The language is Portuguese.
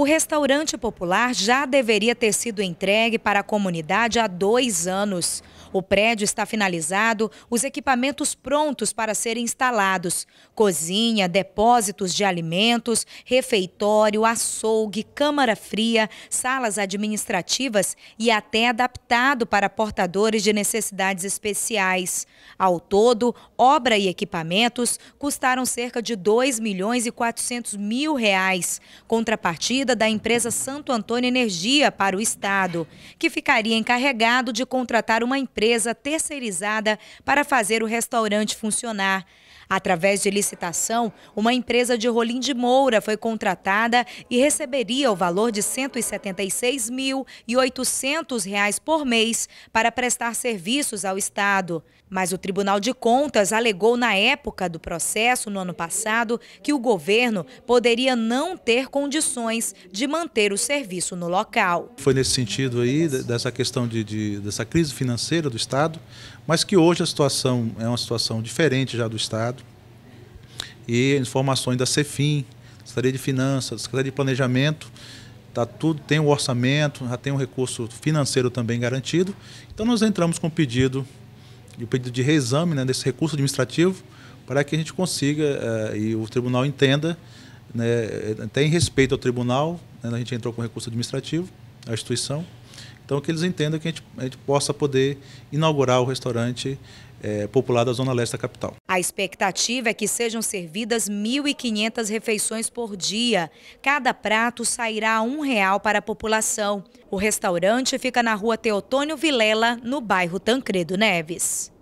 O restaurante popular já deveria ter sido entregue para a comunidade há dois anos. O prédio está finalizado, os equipamentos prontos para serem instalados: cozinha, depósitos de alimentos, refeitório, açougue, câmara fria, salas administrativas e até adaptado para portadores de necessidades especiais. Ao todo, obra e equipamentos custaram cerca de 2 milhões e 400 mil reais. Contrapartida vendida da empresa Santo Antônio Energia para o Estado, que ficaria encarregado de contratar uma empresa terceirizada para fazer o restaurante funcionar. Através de licitação, uma empresa de Rolim de Moura foi contratada e receberia o valor de R$ 176.800 por mês para prestar serviços ao Estado. Mas o Tribunal de Contas alegou na época do processo, no ano passado, que o governo poderia não ter condições de manter o serviço no local. Foi nesse sentido aí, dessa questão de, de dessa crise financeira do Estado, mas que hoje a situação é uma situação diferente já do Estado. E informações da CEFIM, Secretaria de Finanças, Secretaria de Planejamento, tá tudo, tem o um orçamento, já tem um recurso financeiro também garantido. Então nós entramos com o pedido, o pedido de reexame né, desse recurso administrativo, para que a gente consiga eh, e o tribunal entenda né, tem respeito ao tribunal, né, a gente entrou com recurso administrativo, à instituição, então que eles entendam que a gente, a gente possa poder inaugurar o restaurante é, popular da Zona Leste da capital. A expectativa é que sejam servidas 1.500 refeições por dia. Cada prato sairá a um real para a população. O restaurante fica na rua Teotônio Vilela, no bairro Tancredo Neves.